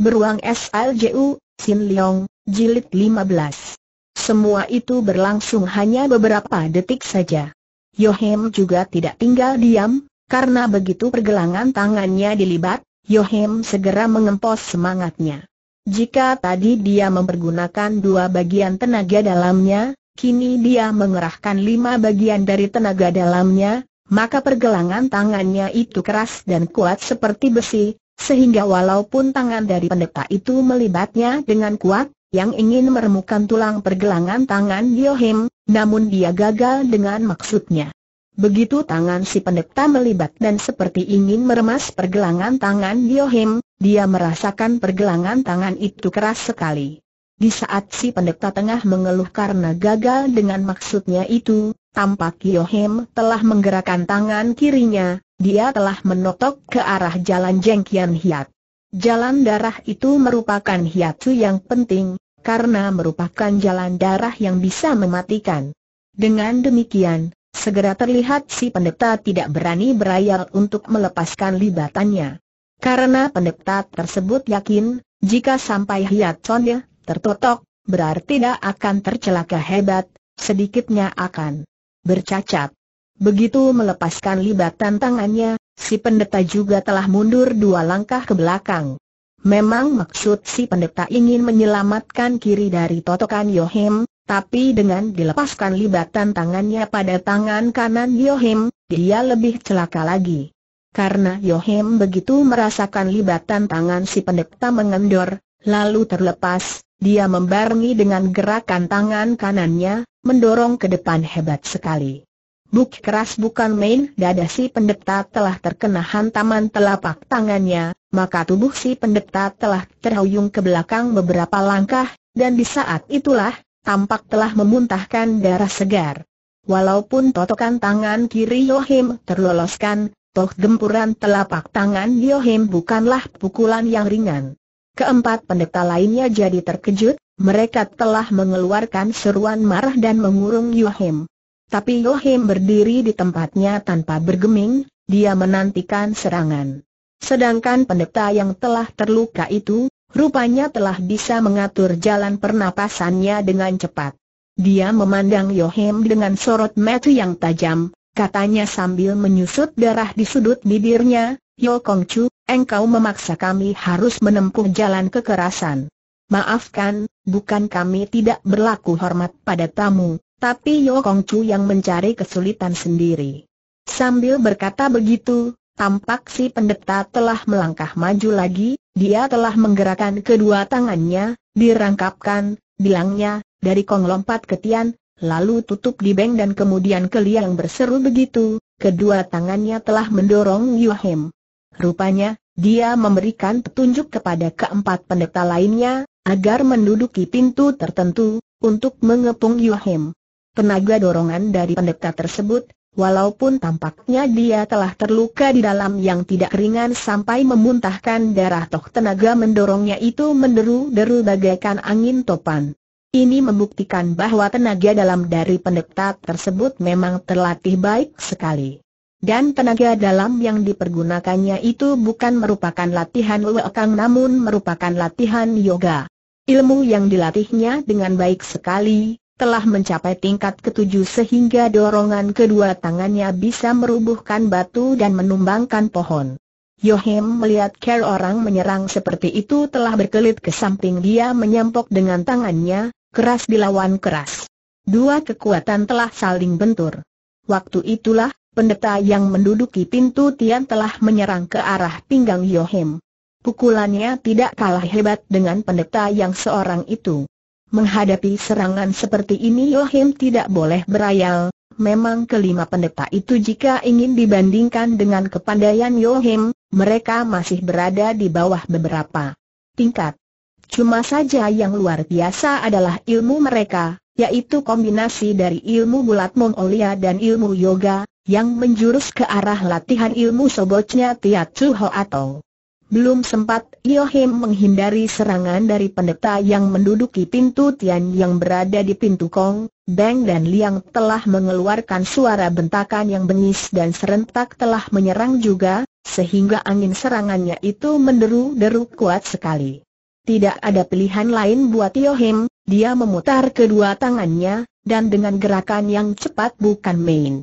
Beruang SLJU, Sin Leong, Jilid 15. Semua itu berlangsung hanya beberapa detik saja. Yohem juga tidak tinggal diam, karena begitu pergelangan tangannya dilibat, Yohem segera mengempos semangatnya. Jika tadi dia mempergunakan dua bagian tenaga dalamnya, kini dia mengerahkan lima bagian dari tenaga dalamnya, maka pergelangan tangannya itu keras dan kuat seperti besi, sehingga walaupun tangan dari pendeta itu melibatnya dengan kuat, yang ingin meremukkan tulang pergelangan tangan Yohim, namun dia gagal dengan maksudnya. Begitu tangan si pendeta melibat dan seperti ingin meremas pergelangan tangan Yohim, dia merasakan pergelangan tangan itu keras sekali. Di saat si pendeta tengah mengeluh karena gagal dengan maksudnya itu, tampak Yohim telah menggerakkan tangan kirinya, dia telah menotok ke arah jalan Jengkian Hiat. Jalan darah itu merupakan hiatu yang penting, karena merupakan jalan darah yang bisa mematikan. Dengan demikian, segera terlihat si pendeta tidak berani berayal untuk melepaskan libatannya. Karena pendeta tersebut yakin, jika sampai hiatonnya tertotok, berarti tidak akan tercelaka hebat, sedikitnya akan bercacat. Begitu melepaskan libatan tangannya, si pendeta juga telah mundur dua langkah ke belakang. Memang maksud si pendeta ingin menyelamatkan kiri dari totokan Yohim, tapi dengan dilepaskan libatan tangannya pada tangan kanan Yohim, dia lebih celaka lagi. Karena Yohim begitu merasakan libatan tangan si pendeta mengendor, lalu terlepas, dia membarengi dengan gerakan tangan kanannya, mendorong ke depan hebat sekali. Buk keras bukan main, dada si pendeta telah terkena hantaman telapak tangannya, maka tubuh si pendeta telah terhuyung ke belakang beberapa langkah, dan di saat itulah, tampak telah memuntahkan darah segar. Walaupun totokan tangan kiri Yohim terloloskan, toh gempuran telapak tangan Yohim bukanlah pukulan yang ringan. Keempat pendeta lainnya jadi terkejut, mereka telah mengeluarkan seruan marah dan mengurung Yohim. Tapi Yohim berdiri di tempatnya tanpa bergeming, dia menantikan serangan. Sedangkan pendeta yang telah terluka itu, rupanya telah bisa mengatur jalan pernapasannya dengan cepat. Dia memandang Yohim dengan sorot mata yang tajam, katanya sambil menyusut darah di sudut bibirnya, Yo Kong Chu, engkau memaksa kami harus menempuh jalan kekerasan. Maafkan, bukan kami tidak berlaku hormat pada tamu, tapi Yo Kong Chu yang mencari kesulitan sendiri. Sambil berkata begitu, tampak si pendeta telah melangkah maju lagi, dia telah menggerakkan kedua tangannya, dirangkapkan, bilangnya, dari Kong lompat ke Tian, lalu tutup di beng dan kemudian ke liang berseru begitu, kedua tangannya telah mendorong Yu Hem. Rupanya, dia memberikan petunjuk kepada keempat pendeta lainnya, agar menduduki pintu tertentu, untuk mengepung Yu Hem tenaga dorongan dari pendeta tersebut, walaupun tampaknya dia telah terluka di dalam yang tidak ringan sampai memuntahkan darah toh tenaga mendorongnya itu menderu-deru bagaikan angin topan. Ini membuktikan bahwa tenaga dalam dari pendeta tersebut memang terlatih baik sekali. Dan tenaga dalam yang dipergunakannya itu bukan merupakan latihan wekang namun merupakan latihan yoga. Ilmu yang dilatihnya dengan baik sekali, telah mencapai tingkat ketujuh sehingga dorongan kedua tangannya bisa merubuhkan batu dan menumbangkan pohon. Yohim melihat care orang menyerang seperti itu telah berkelit ke samping dia menyempok dengan tangannya, keras dilawan keras. Dua kekuatan telah saling bentur. Waktu itulah, pendeta yang menduduki pintu Tian telah menyerang ke arah pinggang Yohim. Pukulannya tidak kalah hebat dengan pendeta yang seorang itu. Menghadapi serangan seperti ini Yohim tidak boleh berayal, memang kelima pendeta itu jika ingin dibandingkan dengan kepandaian Yohim, mereka masih berada di bawah beberapa tingkat. Cuma saja yang luar biasa adalah ilmu mereka, yaitu kombinasi dari ilmu bulat Mongolia dan ilmu yoga, yang menjurus ke arah latihan ilmu sobotnya Tiat Chu atau belum sempat Yohim menghindari serangan dari pendeta yang menduduki pintu Tian yang berada di pintu Kong, Beng dan Liang telah mengeluarkan suara bentakan yang bengis dan serentak telah menyerang juga, sehingga angin serangannya itu menderu-deru kuat sekali. Tidak ada pilihan lain buat Yohim, dia memutar kedua tangannya, dan dengan gerakan yang cepat bukan main.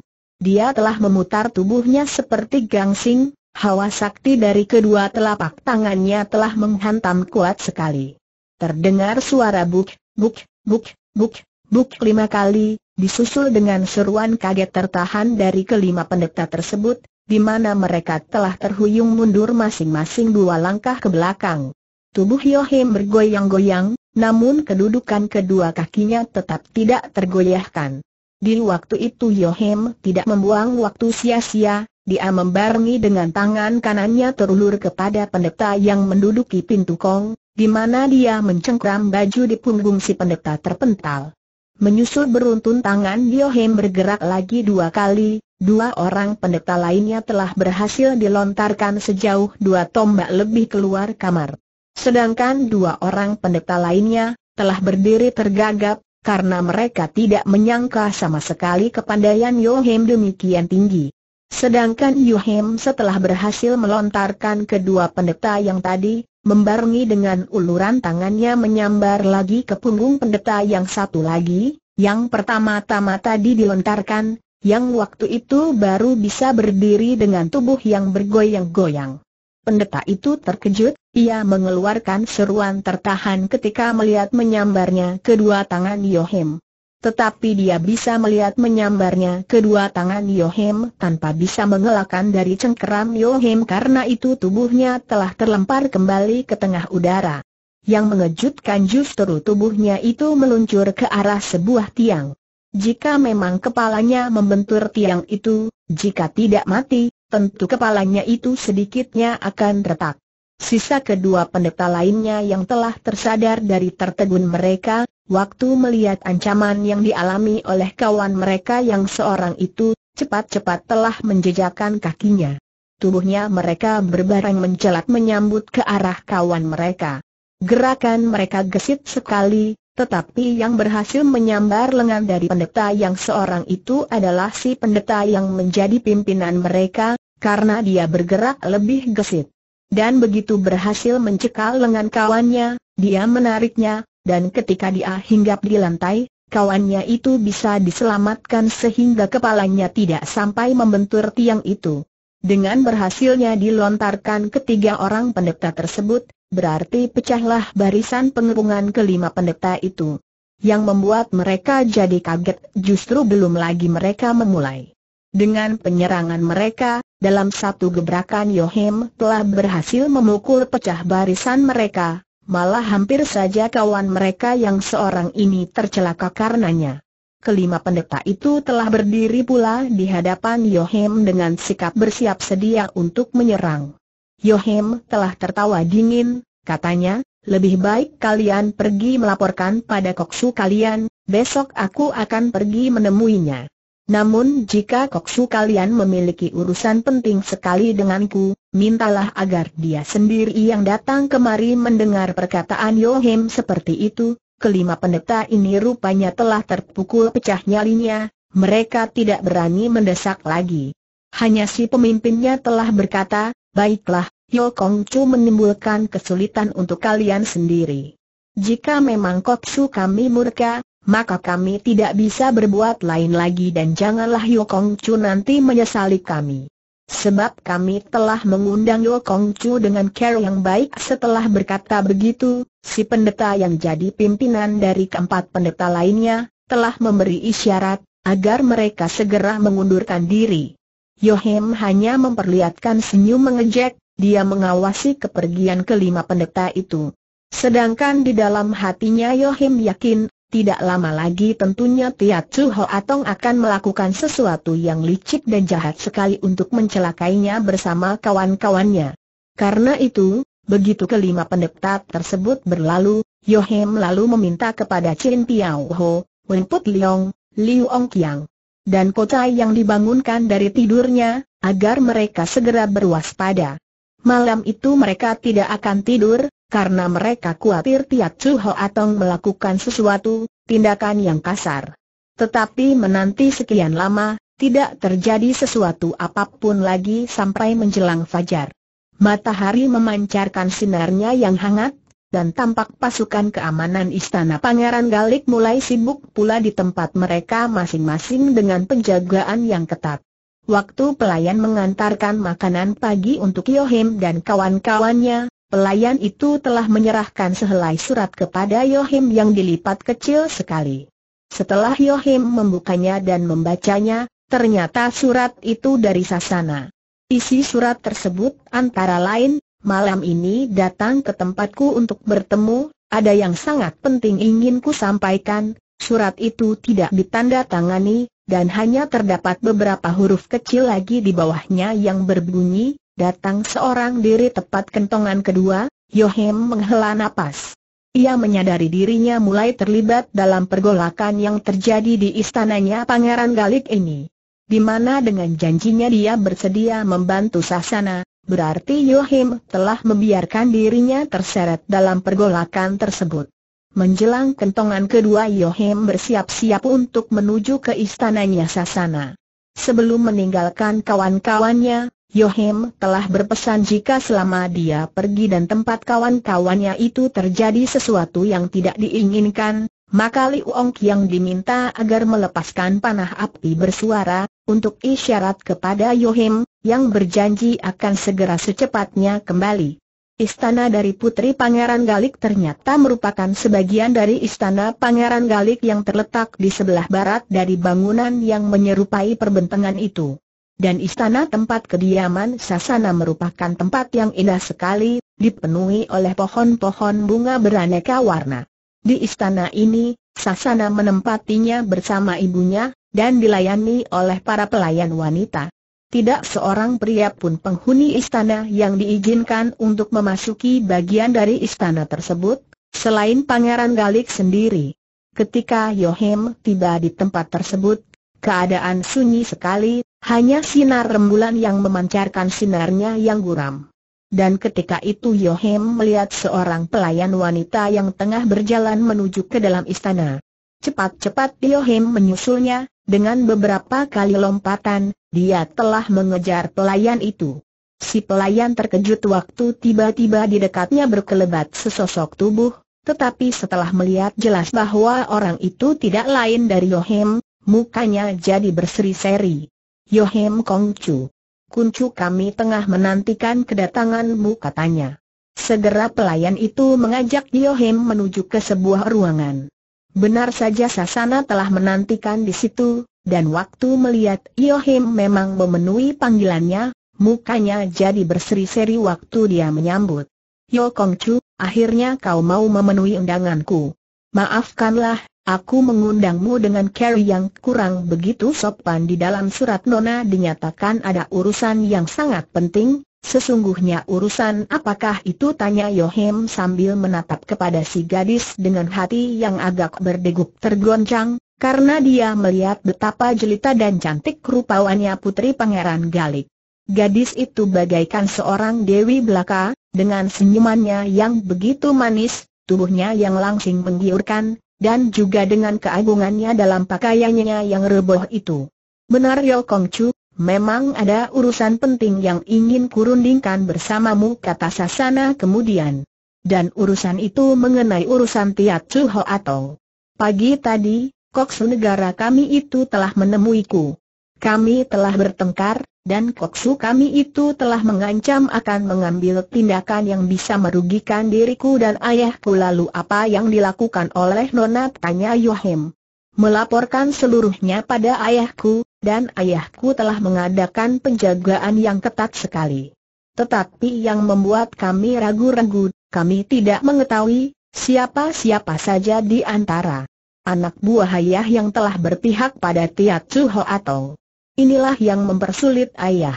Dia telah memutar tubuhnya seperti gangsing, Hawa sakti dari kedua telapak tangannya telah menghantam kuat sekali. Terdengar suara buk, buk, buk, buk, buk lima kali, disusul dengan seruan kaget tertahan dari kelima pendeta tersebut, di mana mereka telah terhuyung mundur masing-masing dua langkah ke belakang. Tubuh Yohim bergoyang-goyang, namun kedudukan kedua kakinya tetap tidak tergoyahkan. Di waktu itu Yohim tidak membuang waktu sia-sia, dia membarengi dengan tangan kanannya terulur kepada pendeta yang menduduki pintu kong, di mana dia mencengkram baju di punggung si pendeta terpental. Menyusul beruntun tangan Diohem bergerak lagi dua kali, dua orang pendeta lainnya telah berhasil dilontarkan sejauh dua tombak lebih keluar kamar. Sedangkan dua orang pendeta lainnya, telah berdiri tergagap, karena mereka tidak menyangka sama sekali kepandaian Yohem demikian tinggi. Sedangkan Yuhim setelah berhasil melontarkan kedua pendeta yang tadi, membarungi dengan uluran tangannya menyambar lagi ke punggung pendeta yang satu lagi, yang pertama-tama tadi dilontarkan, yang waktu itu baru bisa berdiri dengan tubuh yang bergoyang-goyang. Pendeta itu terkejut, ia mengeluarkan seruan tertahan ketika melihat menyambarnya kedua tangan Yohim tetapi dia bisa melihat menyambarnya kedua tangan Yohem tanpa bisa mengelakkan dari cengkeram Yohem karena itu tubuhnya telah terlempar kembali ke tengah udara. Yang mengejutkan justru tubuhnya itu meluncur ke arah sebuah tiang. Jika memang kepalanya membentur tiang itu, jika tidak mati, tentu kepalanya itu sedikitnya akan retak. Sisa kedua pendeta lainnya yang telah tersadar dari tertegun mereka, Waktu melihat ancaman yang dialami oleh kawan mereka yang seorang itu, cepat-cepat telah menjejakkan kakinya. Tubuhnya mereka berbareng mencelat menyambut ke arah kawan mereka. Gerakan mereka gesit sekali, tetapi yang berhasil menyambar lengan dari pendeta yang seorang itu adalah si pendeta yang menjadi pimpinan mereka, karena dia bergerak lebih gesit. Dan begitu berhasil mencekal lengan kawannya, dia menariknya, dan ketika dia hinggap di lantai, kawannya itu bisa diselamatkan sehingga kepalanya tidak sampai membentur tiang itu. Dengan berhasilnya dilontarkan ketiga orang pendeta tersebut, berarti pecahlah barisan pengepungan kelima pendeta itu. Yang membuat mereka jadi kaget justru belum lagi mereka memulai. Dengan penyerangan mereka, dalam satu gebrakan Yohem telah berhasil memukul pecah barisan mereka, Malah hampir saja kawan mereka yang seorang ini tercelaka karenanya. Kelima pendeta itu telah berdiri pula di hadapan Yohem dengan sikap bersiap sedia untuk menyerang. Yohem telah tertawa dingin, katanya, lebih baik kalian pergi melaporkan pada koksu kalian, besok aku akan pergi menemuinya. Namun jika koksu kalian memiliki urusan penting sekali denganku, mintalah agar dia sendiri yang datang kemari mendengar perkataan Yohem seperti itu. Kelima pendeta ini rupanya telah terpukul pecah nyalinya, mereka tidak berani mendesak lagi. Hanya si pemimpinnya telah berkata, baiklah, Yo Kong Chu menimbulkan kesulitan untuk kalian sendiri. Jika memang koksu kami murka, maka kami tidak bisa berbuat lain lagi dan janganlah Yokong Chu nanti menyesali kami. Sebab kami telah mengundang Yokong Chu dengan care yang baik setelah berkata begitu, si pendeta yang jadi pimpinan dari keempat pendeta lainnya, telah memberi isyarat, agar mereka segera mengundurkan diri. Yohem hanya memperlihatkan senyum mengejek, dia mengawasi kepergian kelima pendeta itu. Sedangkan di dalam hatinya Yohim yakin tidak lama lagi tentunya Tiat Chu Atong akan melakukan sesuatu yang licik dan jahat sekali untuk mencelakainya bersama kawan-kawannya. Karena itu, begitu kelima pendeta tersebut berlalu, Yohem lalu meminta kepada Chin Piao Ho, Wen Put Leong, Liu Ong Kiang, dan kota yang dibangunkan dari tidurnya, agar mereka segera berwaspada. Malam itu mereka tidak akan tidur, karena mereka khawatir Tiat Chu Ho Atong melakukan sesuatu, tindakan yang kasar. Tetapi menanti sekian lama, tidak terjadi sesuatu apapun lagi sampai menjelang fajar. Matahari memancarkan sinarnya yang hangat, dan tampak pasukan keamanan istana Pangeran Galik mulai sibuk pula di tempat mereka masing-masing dengan penjagaan yang ketat. Waktu pelayan mengantarkan makanan pagi untuk Yohim dan kawan-kawannya, pelayan itu telah menyerahkan sehelai surat kepada Yohim yang dilipat kecil sekali. Setelah Yohim membukanya dan membacanya, ternyata surat itu dari Sasana. Isi surat tersebut antara lain, malam ini datang ke tempatku untuk bertemu, ada yang sangat penting ingin ku sampaikan, surat itu tidak ditandatangani, dan hanya terdapat beberapa huruf kecil lagi di bawahnya yang berbunyi, Datang seorang diri tepat kentongan kedua, Yohem menghela napas. Ia menyadari dirinya mulai terlibat dalam pergolakan yang terjadi di istananya Pangeran Galik ini. Di mana dengan janjinya dia bersedia membantu Sasana, berarti Yohim telah membiarkan dirinya terseret dalam pergolakan tersebut. Menjelang kentongan kedua Yohim bersiap-siap untuk menuju ke istananya Sasana. Sebelum meninggalkan kawan-kawannya, Yohim telah berpesan jika selama dia pergi dan tempat kawan-kawannya itu terjadi sesuatu yang tidak diinginkan, maka Li Ong yang diminta agar melepaskan panah api bersuara, untuk isyarat kepada Yohim, yang berjanji akan segera secepatnya kembali. Istana dari Putri Pangeran Galik ternyata merupakan sebagian dari Istana Pangeran Galik yang terletak di sebelah barat dari bangunan yang menyerupai perbentangan itu dan istana tempat kediaman Sasana merupakan tempat yang indah sekali, dipenuhi oleh pohon-pohon bunga beraneka warna. Di istana ini, Sasana menempatinya bersama ibunya, dan dilayani oleh para pelayan wanita. Tidak seorang pria pun penghuni istana yang diizinkan untuk memasuki bagian dari istana tersebut, selain Pangeran Galik sendiri. Ketika Yohem tiba di tempat tersebut, keadaan sunyi sekali, hanya sinar rembulan yang memancarkan sinarnya yang guram. Dan ketika itu Yohem melihat seorang pelayan wanita yang tengah berjalan menuju ke dalam istana. Cepat-cepat Yohem menyusulnya, dengan beberapa kali lompatan, dia telah mengejar pelayan itu. Si pelayan terkejut waktu tiba-tiba di dekatnya berkelebat sesosok tubuh, tetapi setelah melihat jelas bahwa orang itu tidak lain dari Yohem, mukanya jadi berseri-seri. Yohem Kongcu. Kuncu kami tengah menantikan kedatanganmu katanya. Segera pelayan itu mengajak Yohem menuju ke sebuah ruangan. Benar saja Sasana telah menantikan di situ, dan waktu melihat Yohem memang memenuhi panggilannya, mukanya jadi berseri-seri waktu dia menyambut. Yo Kongcu, akhirnya kau mau memenuhi undanganku. Maafkanlah, Aku mengundangmu dengan Carrie yang kurang begitu sopan di dalam surat Nona dinyatakan ada urusan yang sangat penting, sesungguhnya urusan apakah itu tanya Yohem sambil menatap kepada si gadis dengan hati yang agak berdegup tergoncang, karena dia melihat betapa jelita dan cantik rupawannya putri pangeran Galik. Gadis itu bagaikan seorang dewi belaka, dengan senyumannya yang begitu manis, tubuhnya yang langsing menggiurkan, dan juga dengan keagungannya dalam pakaiannya yang reboh itu. Benar Yol Kong Chu, memang ada urusan penting yang ingin kurundingkan bersamamu kata Sasana kemudian. Dan urusan itu mengenai urusan Tiat Chu Ho atau pagi tadi, Koksu negara kami itu telah menemuiku. Kami telah bertengkar, dan koksu kami itu telah mengancam akan mengambil tindakan yang bisa merugikan diriku dan ayahku lalu apa yang dilakukan oleh Nona tanya Yohim. Melaporkan seluruhnya pada ayahku, dan ayahku telah mengadakan penjagaan yang ketat sekali. Tetapi yang membuat kami ragu-ragu, kami tidak mengetahui siapa-siapa saja di antara anak buah ayah yang telah berpihak pada Tia Chu atau Inilah yang mempersulit ayah.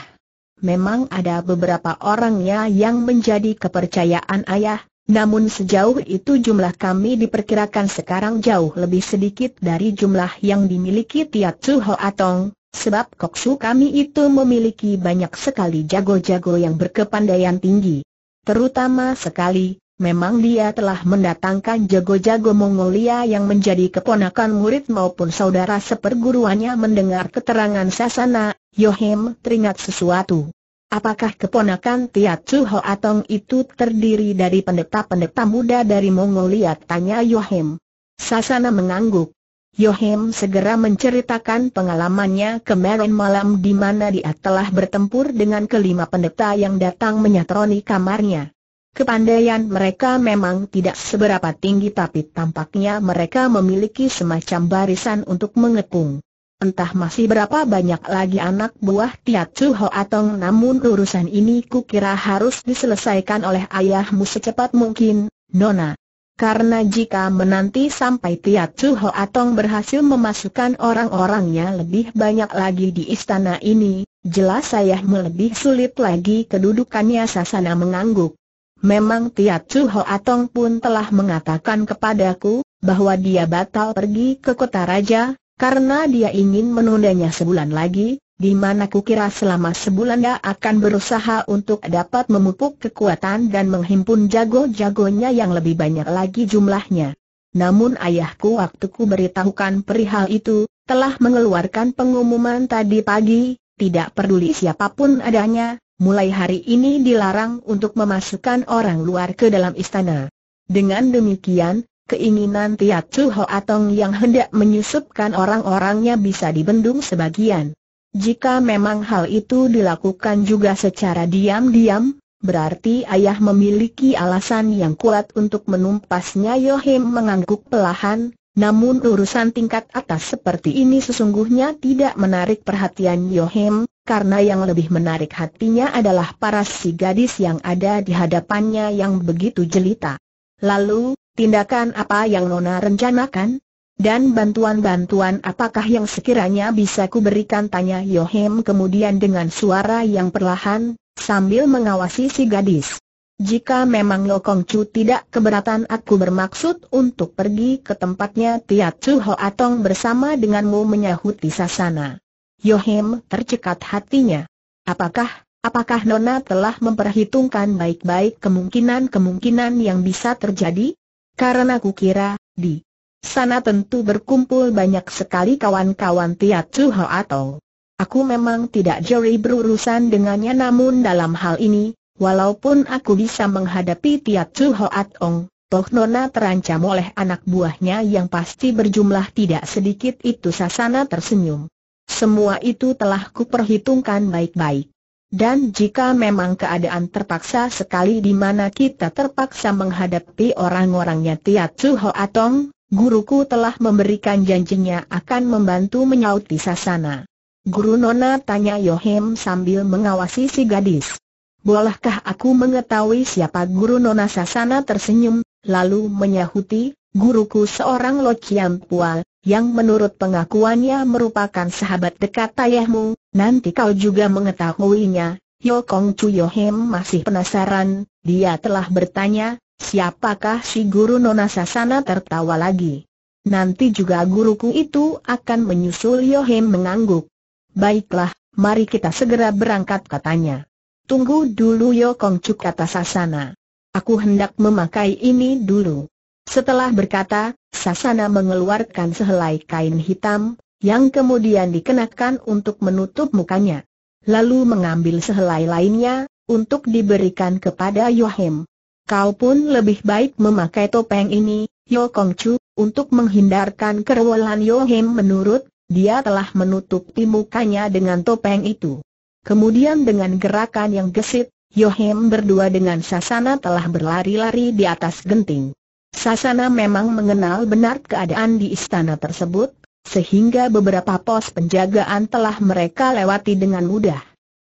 Memang ada beberapa orangnya yang menjadi kepercayaan ayah, namun sejauh itu jumlah kami diperkirakan sekarang jauh lebih sedikit dari jumlah yang dimiliki Tiat Suho Atong, sebab koksu kami itu memiliki banyak sekali jago-jago yang berkepandaian tinggi. Terutama sekali, memang dia telah mendatangkan jago-jago Mongolia yang menjadi keponakan murid maupun saudara seperguruannya mendengar keterangan Sasana, Yohem teringat sesuatu. Apakah keponakan Tiat Chu Atong itu terdiri dari pendeta-pendeta muda dari Mongolia? Tanya Yohem. Sasana mengangguk. Yohem segera menceritakan pengalamannya kemarin malam di mana dia telah bertempur dengan kelima pendeta yang datang menyatroni kamarnya. Kepandaian mereka memang tidak seberapa tinggi tapi tampaknya mereka memiliki semacam barisan untuk mengepung. Entah masih berapa banyak lagi anak buah Tiat Chu Atong namun urusan ini kukira harus diselesaikan oleh ayahmu secepat mungkin, Nona. Karena jika menanti sampai Tiat Chu Atong berhasil memasukkan orang-orangnya lebih banyak lagi di istana ini, jelas ayahmu lebih sulit lagi kedudukannya Sasana mengangguk. Memang Ho Atong pun telah mengatakan kepadaku, bahwa dia batal pergi ke kota raja, karena dia ingin menundanya sebulan lagi, di mana kukira selama sebulan dia akan berusaha untuk dapat memupuk kekuatan dan menghimpun jago-jagonya yang lebih banyak lagi jumlahnya. Namun ayahku waktu ku beritahukan perihal itu, telah mengeluarkan pengumuman tadi pagi, tidak peduli siapapun adanya, mulai hari ini dilarang untuk memasukkan orang luar ke dalam istana. Dengan demikian, keinginan Tiat Chu Atong yang hendak menyusupkan orang-orangnya bisa dibendung sebagian. Jika memang hal itu dilakukan juga secara diam-diam, berarti ayah memiliki alasan yang kuat untuk menumpasnya Yohim mengangguk pelahan, namun urusan tingkat atas seperti ini sesungguhnya tidak menarik perhatian Yohim, karena yang lebih menarik hatinya adalah para si gadis yang ada di hadapannya yang begitu jelita. Lalu, tindakan apa yang Nona rencanakan? Dan bantuan-bantuan apakah yang sekiranya bisa kuberikan tanya Yohem kemudian dengan suara yang perlahan, sambil mengawasi si gadis. Jika memang Lokong Chu tidak keberatan aku bermaksud untuk pergi ke tempatnya Tia Chu Ho Atong bersama denganmu menyahuti sasana. Yohim tercekat hatinya. Apakah, apakah Nona telah memperhitungkan baik-baik kemungkinan-kemungkinan yang bisa terjadi? Karena kira di sana tentu berkumpul banyak sekali kawan-kawan Tiat suho atau Aku memang tidak jeli berurusan dengannya namun dalam hal ini, walaupun aku bisa menghadapi Tiat suho Atong, toh Nona terancam oleh anak buahnya yang pasti berjumlah tidak sedikit itu Sasana tersenyum. Semua itu telah kuperhitungkan baik-baik. Dan jika memang keadaan terpaksa sekali di mana kita terpaksa menghadapi orang-orangnya Tiat Suho Atong, guruku telah memberikan janjinya akan membantu menyauti sasana. Guru Nona tanya Yohem sambil mengawasi si gadis. Bolehkah aku mengetahui siapa guru Nona Sasana tersenyum, lalu menyahuti, guruku seorang Lo Pual, yang menurut pengakuannya merupakan sahabat dekat ayahmu, nanti kau juga mengetahuinya. Yo Kong Chuyohem masih penasaran, dia telah bertanya, siapakah si guru Nona Sasana tertawa lagi. Nanti juga guruku itu akan menyusul Yohem mengangguk. Baiklah, mari kita segera berangkat katanya. Tunggu dulu Yo Kong Chu kata Sasana. Aku hendak memakai ini dulu. Setelah berkata, Sasana mengeluarkan sehelai kain hitam, yang kemudian dikenakan untuk menutup mukanya. Lalu mengambil sehelai lainnya, untuk diberikan kepada Yohim. Kau pun lebih baik memakai topeng ini, Yo Kong Chu, untuk menghindarkan kerewelan Yohim menurut, dia telah menutupi mukanya dengan topeng itu. Kemudian dengan gerakan yang gesit, Yohim berdua dengan Sasana telah berlari-lari di atas genting. Sasana memang mengenal benar keadaan di istana tersebut, sehingga beberapa pos penjagaan telah mereka lewati dengan mudah.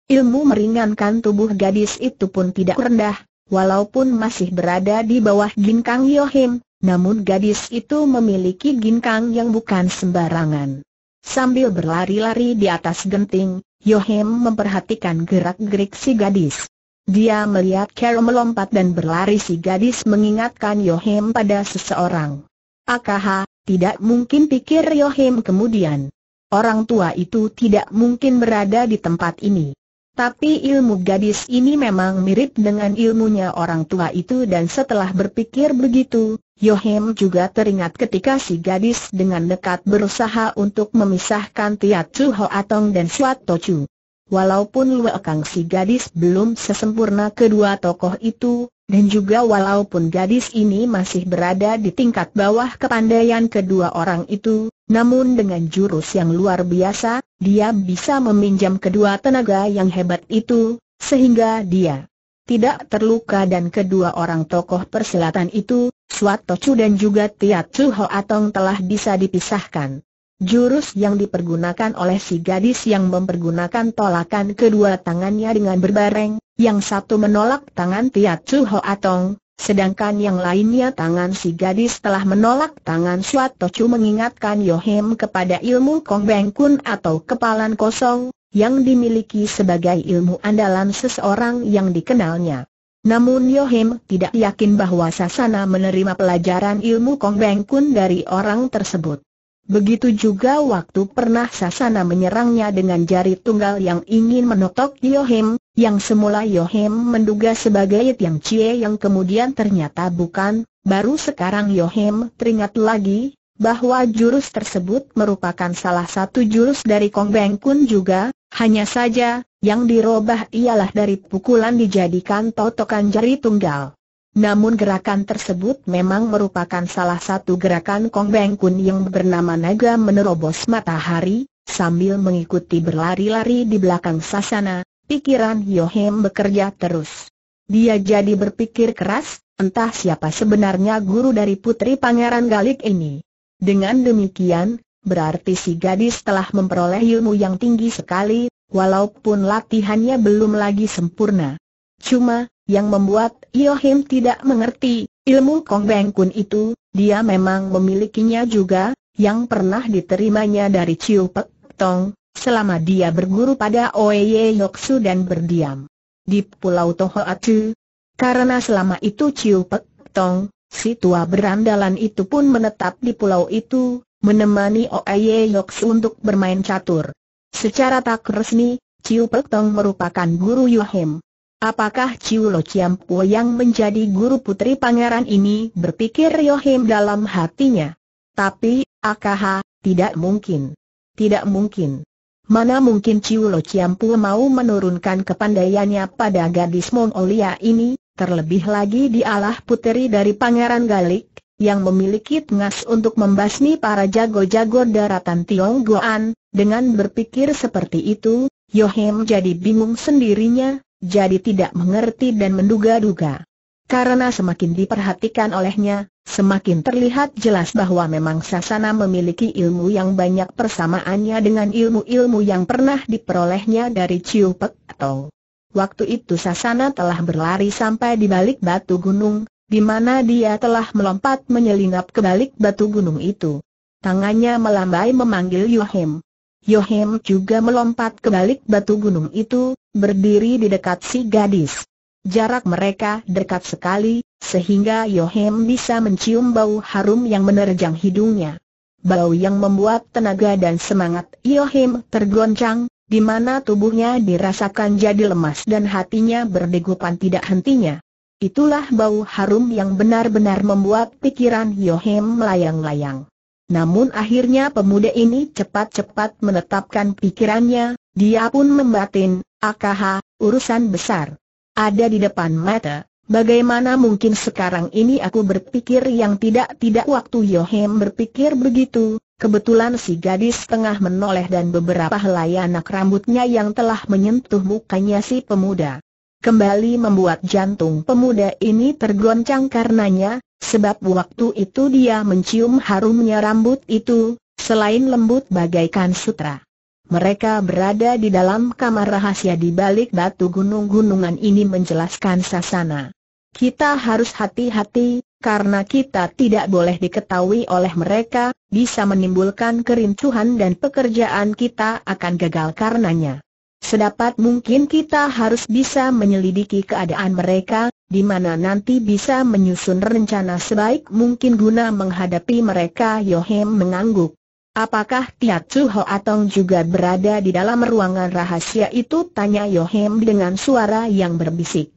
Ilmu meringankan tubuh gadis itu pun tidak rendah, walaupun masih berada di bawah ginkang Yohim, namun gadis itu memiliki ginkang yang bukan sembarangan. Sambil berlari-lari di atas genting, Yohim memperhatikan gerak-gerik si gadis. Dia melihat Carol melompat dan berlari si gadis mengingatkan Yohim pada seseorang. Akaha, tidak mungkin pikir Yohim kemudian. Orang tua itu tidak mungkin berada di tempat ini. Tapi ilmu gadis ini memang mirip dengan ilmunya orang tua itu dan setelah berpikir begitu, Yohim juga teringat ketika si gadis dengan dekat berusaha untuk memisahkan Tiat Chu Ho Atong dan Suat Tochu. Walaupun Lue si gadis belum sesempurna kedua tokoh itu, dan juga walaupun gadis ini masih berada di tingkat bawah kepandaian kedua orang itu, namun dengan jurus yang luar biasa, dia bisa meminjam kedua tenaga yang hebat itu, sehingga dia tidak terluka dan kedua orang tokoh perselatan itu, Suat Tocu dan juga Tiat Chu Ho telah bisa dipisahkan. Jurus yang dipergunakan oleh si gadis yang mempergunakan tolakan kedua tangannya dengan berbareng, yang satu menolak tangan Tiat Chu Ho Atong, sedangkan yang lainnya tangan si gadis telah menolak tangan Suat Chu mengingatkan Yohem kepada ilmu Kong Beng Kun atau kepalan kosong, yang dimiliki sebagai ilmu andalan seseorang yang dikenalnya. Namun Yohem tidak yakin bahwa Sasana menerima pelajaran ilmu Kong Beng Kun dari orang tersebut. Begitu juga waktu pernah Sasana menyerangnya dengan jari tunggal yang ingin menotok Yohim, yang semula Yohim menduga sebagai Tiang Cie yang kemudian ternyata bukan, baru sekarang Yohim teringat lagi, bahwa jurus tersebut merupakan salah satu jurus dari Kong Beng Kun juga, hanya saja, yang dirobah ialah dari pukulan dijadikan totokan jari tunggal. Namun gerakan tersebut memang merupakan salah satu gerakan Kong Beng Kun yang bernama naga menerobos matahari, sambil mengikuti berlari-lari di belakang sasana, pikiran Yohem bekerja terus. Dia jadi berpikir keras, entah siapa sebenarnya guru dari putri pangeran Galik ini. Dengan demikian, berarti si gadis telah memperoleh ilmu yang tinggi sekali, walaupun latihannya belum lagi sempurna. Cuma, yang membuat Yohim tidak mengerti, ilmu Kong Beng Kun itu, dia memang memilikinya juga, yang pernah diterimanya dari Chiu Pek Tong, selama dia berguru pada Oye Yoksu dan berdiam di Pulau Tohoatu. Karena selama itu Chiu Pek Tong, si tua berandalan itu pun menetap di pulau itu, menemani Oye Yoksu untuk bermain catur. Secara tak resmi, Chiu Pek Tong merupakan guru Yohim. Apakah Chiam Po yang menjadi guru putri pangeran ini berpikir Yohim dalam hatinya? Tapi, Akaha, tidak mungkin. Tidak mungkin. Mana mungkin Chiam Po mau menurunkan kepandaiannya pada gadis Mongolia ini, terlebih lagi dialah putri dari Pangeran Galik, yang memiliki tengas untuk membasmi para jago-jago daratan Tionggoan, dengan berpikir seperti itu, Yohem jadi bingung sendirinya, jadi tidak mengerti dan menduga-duga. Karena semakin diperhatikan olehnya, semakin terlihat jelas bahwa memang Sasana memiliki ilmu yang banyak persamaannya dengan ilmu-ilmu yang pernah diperolehnya dari Ciu Pek Tong. Waktu itu Sasana telah berlari sampai di balik batu gunung, di mana dia telah melompat menyelinap ke balik batu gunung itu. Tangannya melambai memanggil Yohim. Yohem juga melompat ke balik batu gunung itu, berdiri di dekat si gadis. Jarak mereka dekat sekali, sehingga Yohem bisa mencium bau harum yang menerjang hidungnya. Bau yang membuat tenaga dan semangat Yohem tergoncang, di mana tubuhnya dirasakan jadi lemas dan hatinya berdegupan tidak hentinya. Itulah bau harum yang benar-benar membuat pikiran Yohem melayang-layang. Namun akhirnya pemuda ini cepat-cepat menetapkan pikirannya, dia pun membatin, akaha, urusan besar. Ada di depan mata, bagaimana mungkin sekarang ini aku berpikir yang tidak-tidak waktu Yohem berpikir begitu, Kebetulan si gadis tengah menoleh dan beberapa helai anak rambutnya yang telah menyentuh mukanya si pemuda. Kembali membuat jantung pemuda ini tergoncang karenanya, Sebab waktu itu dia mencium harumnya rambut itu, selain lembut bagaikan sutra. Mereka berada di dalam kamar rahasia di balik batu gunung-gunungan ini menjelaskan sasana. Kita harus hati-hati, karena kita tidak boleh diketahui oleh mereka, bisa menimbulkan kerincuhan dan pekerjaan kita akan gagal karenanya. Sedapat mungkin kita harus bisa menyelidiki keadaan mereka, di mana nanti bisa menyusun rencana sebaik mungkin guna menghadapi mereka Yohem mengangguk. Apakah Tiat Suho Atong juga berada di dalam ruangan rahasia itu? Tanya Yohem dengan suara yang berbisik.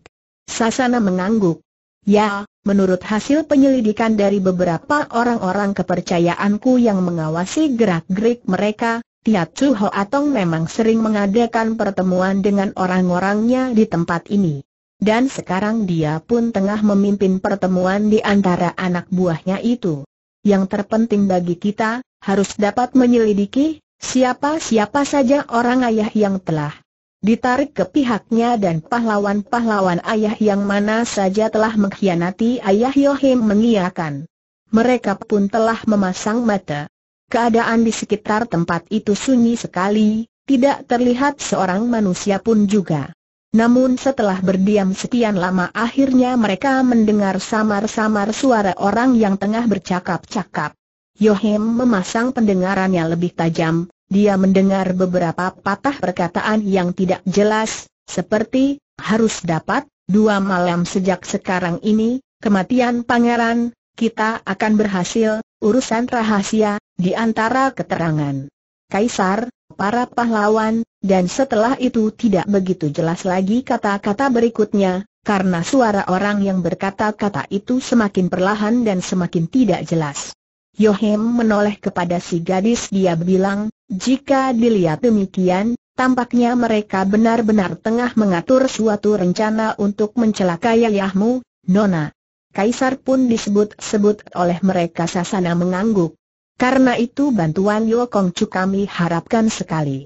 Sasana mengangguk. Ya, menurut hasil penyelidikan dari beberapa orang-orang kepercayaanku yang mengawasi gerak-gerik mereka, Tiat Suho Atong memang sering mengadakan pertemuan dengan orang-orangnya di tempat ini. Dan sekarang dia pun tengah memimpin pertemuan di antara anak buahnya itu. Yang terpenting bagi kita, harus dapat menyelidiki, siapa-siapa saja orang ayah yang telah ditarik ke pihaknya dan pahlawan-pahlawan ayah yang mana saja telah mengkhianati ayah Yohim mengiakan. Mereka pun telah memasang mata. Keadaan di sekitar tempat itu sunyi sekali, tidak terlihat seorang manusia pun juga. Namun setelah berdiam sekian lama akhirnya mereka mendengar samar-samar suara orang yang tengah bercakap-cakap. Yohim memasang pendengarannya lebih tajam, dia mendengar beberapa patah perkataan yang tidak jelas, seperti, harus dapat, dua malam sejak sekarang ini, kematian pangeran, kita akan berhasil, urusan rahasia, di antara keterangan. Kaisar, para pahlawan, dan setelah itu tidak begitu jelas lagi kata-kata berikutnya, karena suara orang yang berkata-kata itu semakin perlahan dan semakin tidak jelas. Yohem menoleh kepada si gadis dia bilang, jika dilihat demikian, Tampaknya mereka benar-benar tengah mengatur suatu rencana untuk mencelakai ayahmu, Nona. Kaisar pun disebut-sebut oleh mereka Sasana mengangguk. Karena itu bantuan Yokong Chu kami harapkan sekali.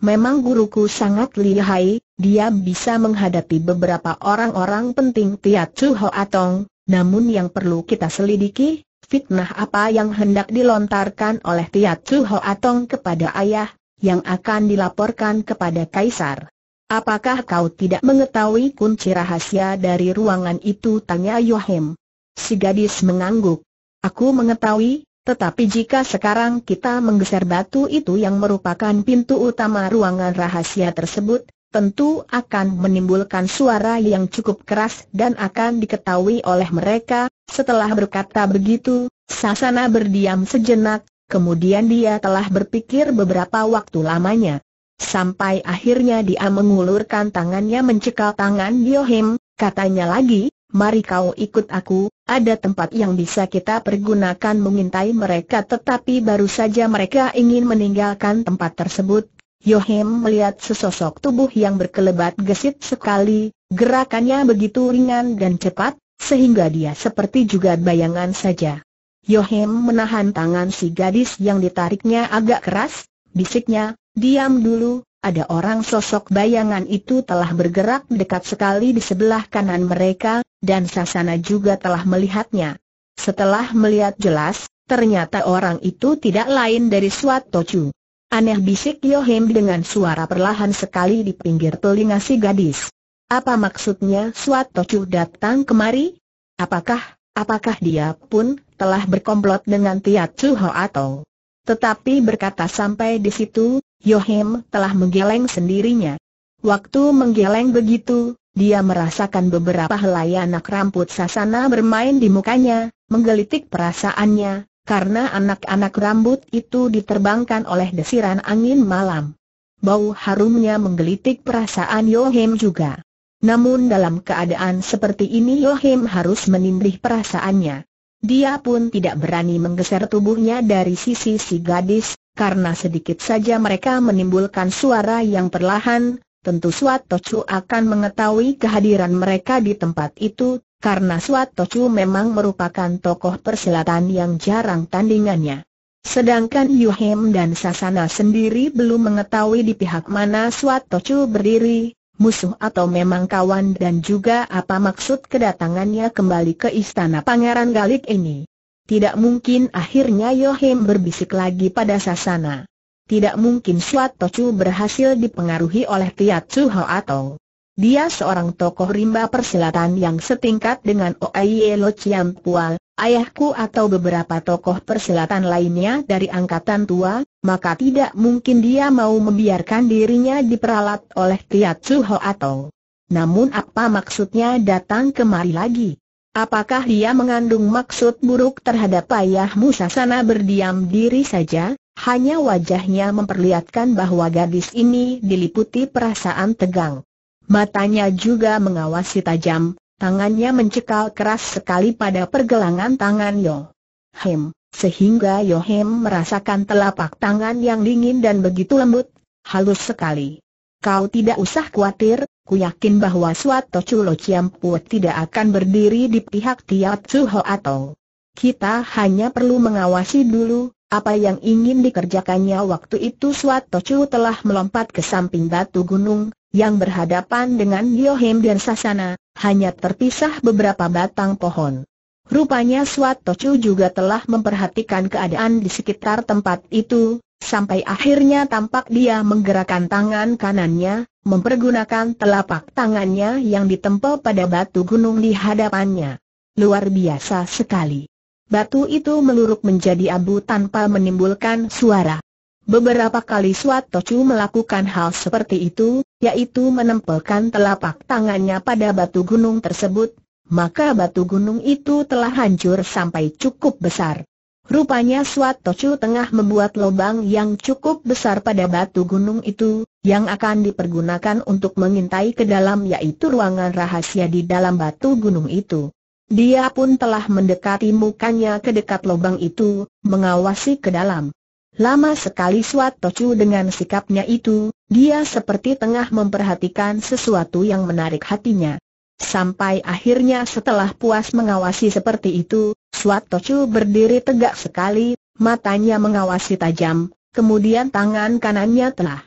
Memang guruku sangat lihai, dia bisa menghadapi beberapa orang-orang penting Tiat Chu Atong, namun yang perlu kita selidiki, fitnah apa yang hendak dilontarkan oleh Tiat Chu Atong kepada ayah, yang akan dilaporkan kepada Kaisar. Apakah kau tidak mengetahui kunci rahasia dari ruangan itu? Tanya Yohem. Si gadis mengangguk. Aku mengetahui, tetapi jika sekarang kita menggeser batu itu yang merupakan pintu utama ruangan rahasia tersebut, tentu akan menimbulkan suara yang cukup keras dan akan diketahui oleh mereka. Setelah berkata begitu, Sasana berdiam sejenak, kemudian dia telah berpikir beberapa waktu lamanya. Sampai akhirnya dia mengulurkan tangannya mencekal tangan Yohim, katanya lagi, mari kau ikut aku, ada tempat yang bisa kita pergunakan mengintai mereka tetapi baru saja mereka ingin meninggalkan tempat tersebut. Yohem melihat sesosok tubuh yang berkelebat gesit sekali, gerakannya begitu ringan dan cepat, sehingga dia seperti juga bayangan saja. Yohem menahan tangan si gadis yang ditariknya agak keras, bisiknya, diam dulu, ada orang sosok bayangan itu telah bergerak dekat sekali di sebelah kanan mereka, dan Sasana juga telah melihatnya. Setelah melihat jelas, ternyata orang itu tidak lain dari Suat Tochu. Aneh bisik Yohim dengan suara perlahan sekali di pinggir telinga si gadis. Apa maksudnya Suat Tochu datang kemari? Apakah, apakah dia pun telah berkomplot dengan Tiat Chuho atau? Tetapi berkata sampai di situ, Yohim telah menggeleng sendirinya. Waktu menggeleng begitu, dia merasakan beberapa helai anak rambut sasana bermain di mukanya, menggelitik perasaannya, karena anak-anak rambut itu diterbangkan oleh desiran angin malam. Bau harumnya menggelitik perasaan Yohim juga. Namun dalam keadaan seperti ini Yohim harus menindih perasaannya. Dia pun tidak berani menggeser tubuhnya dari sisi si gadis, karena sedikit saja mereka menimbulkan suara yang perlahan, tentu Suat Tocu akan mengetahui kehadiran mereka di tempat itu, karena Suat Tocu memang merupakan tokoh persilatan yang jarang tandingannya. Sedangkan Yuhem dan Sasana sendiri belum mengetahui di pihak mana Suat Tocu berdiri, musuh atau memang kawan dan juga apa maksud kedatangannya kembali ke istana Pangeran Galik ini. Tidak mungkin akhirnya Yohem berbisik lagi pada Sasana tidak mungkin Suat Tocu berhasil dipengaruhi oleh Tiat Su Ho atau dia seorang tokoh rimba persilatan yang setingkat dengan Oeye Lo Chiam Pual, ayahku atau beberapa tokoh persilatan lainnya dari angkatan tua, maka tidak mungkin dia mau membiarkan dirinya diperalat oleh Tiat Su Ho atau. Namun apa maksudnya datang kemari lagi? Apakah dia mengandung maksud buruk terhadap ayahmu Sasana berdiam diri saja? Hanya wajahnya memperlihatkan bahwa gadis ini diliputi perasaan tegang. Matanya juga mengawasi tajam, tangannya mencekal keras sekali pada pergelangan tangan Yo Hem, sehingga Yo Hem merasakan telapak tangan yang dingin dan begitu lembut, halus sekali. Kau tidak usah khawatir, Ku yakin bahwa suatu Chulo Ciampuat tidak akan berdiri di pihak Tiat Suho atau kita hanya perlu mengawasi dulu, apa yang ingin dikerjakannya waktu itu Suat Tocu telah melompat ke samping batu gunung, yang berhadapan dengan Yohim dan Sasana, hanya terpisah beberapa batang pohon. Rupanya Suat Tocu juga telah memperhatikan keadaan di sekitar tempat itu, sampai akhirnya tampak dia menggerakkan tangan kanannya, mempergunakan telapak tangannya yang ditempel pada batu gunung di hadapannya. Luar biasa sekali. Batu itu meluruk menjadi abu tanpa menimbulkan suara. Beberapa kali Suat Tocu melakukan hal seperti itu, yaitu menempelkan telapak tangannya pada batu gunung tersebut, maka batu gunung itu telah hancur sampai cukup besar. Rupanya Suat Tocu tengah membuat lubang yang cukup besar pada batu gunung itu, yang akan dipergunakan untuk mengintai ke dalam yaitu ruangan rahasia di dalam batu gunung itu. Dia pun telah mendekati mukanya ke dekat lubang itu, mengawasi ke dalam. Lama sekali Suat Tocu dengan sikapnya itu, dia seperti tengah memperhatikan sesuatu yang menarik hatinya. Sampai akhirnya setelah puas mengawasi seperti itu, Suat Tocu berdiri tegak sekali, matanya mengawasi tajam, kemudian tangan kanannya telah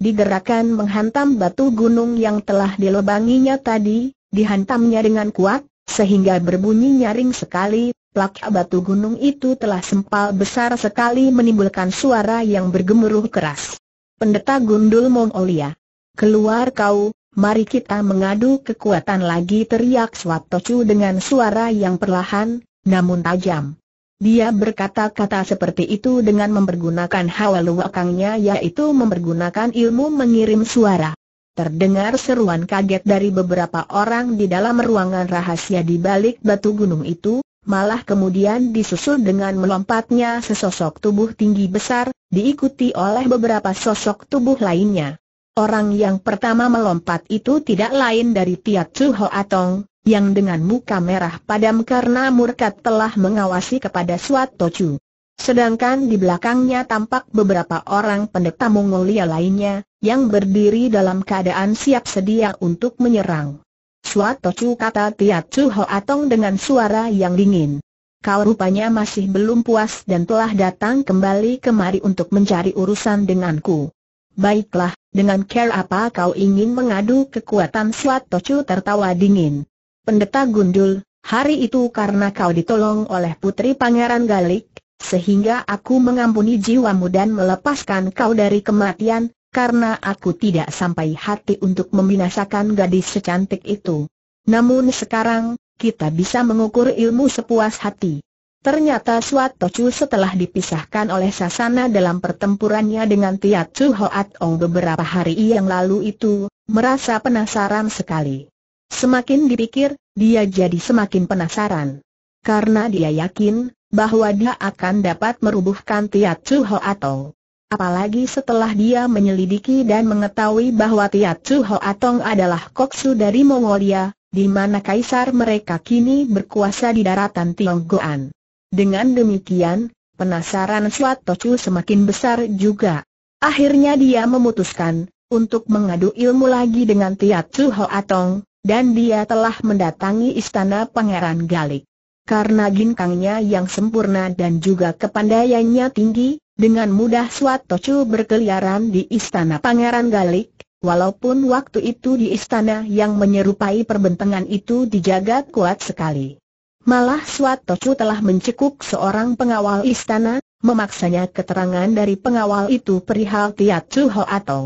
digerakkan menghantam batu gunung yang telah dilebanginya tadi, dihantamnya dengan kuat, sehingga berbunyi nyaring sekali, plak batu gunung itu telah sempal besar sekali menimbulkan suara yang bergemuruh keras. Pendeta Gundul Mongolia. Keluar kau, mari kita mengadu kekuatan lagi teriak Swatocu dengan suara yang perlahan, namun tajam. Dia berkata-kata seperti itu dengan mempergunakan hawa luwakangnya yaitu mempergunakan ilmu mengirim suara. Terdengar seruan kaget dari beberapa orang di dalam ruangan rahasia di balik batu gunung itu, malah kemudian disusul dengan melompatnya sesosok tubuh tinggi besar, diikuti oleh beberapa sosok tubuh lainnya. Orang yang pertama melompat itu tidak lain dari Tia Chu Atong, yang dengan muka merah padam karena murkat telah mengawasi kepada Suat Tochu. Sedangkan di belakangnya tampak beberapa orang pendeta Mongolia lainnya, yang berdiri dalam keadaan siap sedia untuk menyerang. Suatocu kata Tiat Chu Hoatong dengan suara yang dingin. Kau rupanya masih belum puas dan telah datang kembali kemari untuk mencari urusan denganku. Baiklah, dengan care apa kau ingin mengadu kekuatan Suat Tocu tertawa dingin. Pendeta Gundul, hari itu karena kau ditolong oleh putri Pangeran Galik, sehingga aku mengampuni jiwamu dan melepaskan kau dari kematian, karena aku tidak sampai hati untuk membinasakan gadis secantik itu. Namun sekarang, kita bisa mengukur ilmu sepuas hati. Ternyata Suat Tocu setelah dipisahkan oleh Sasana dalam pertempurannya dengan Tia Chu Hoat Ong beberapa hari yang lalu itu, merasa penasaran sekali. Semakin dipikir, dia jadi semakin penasaran. Karena dia yakin, bahwa dia akan dapat merubuhkan Tiat Chu Ho Atong. Apalagi setelah dia menyelidiki dan mengetahui bahwa Tiat Chu Ho Atong adalah koksu dari Mongolia, di mana kaisar mereka kini berkuasa di daratan Tionggoan. Dengan demikian, penasaran Suat Tocu semakin besar juga. Akhirnya dia memutuskan, untuk mengadu ilmu lagi dengan Tiat Chu Ho Atong, dan dia telah mendatangi istana Pangeran Galik. Karena ginkangnya yang sempurna dan juga kepandaiannya tinggi, dengan mudah Swatocu berkeliaran di istana Pangeran Galik, walaupun waktu itu di istana yang menyerupai perbentangan itu dijaga kuat sekali. Malah Swatocu telah mencekuk seorang pengawal istana, memaksanya keterangan dari pengawal itu perihal Tiat Ho atau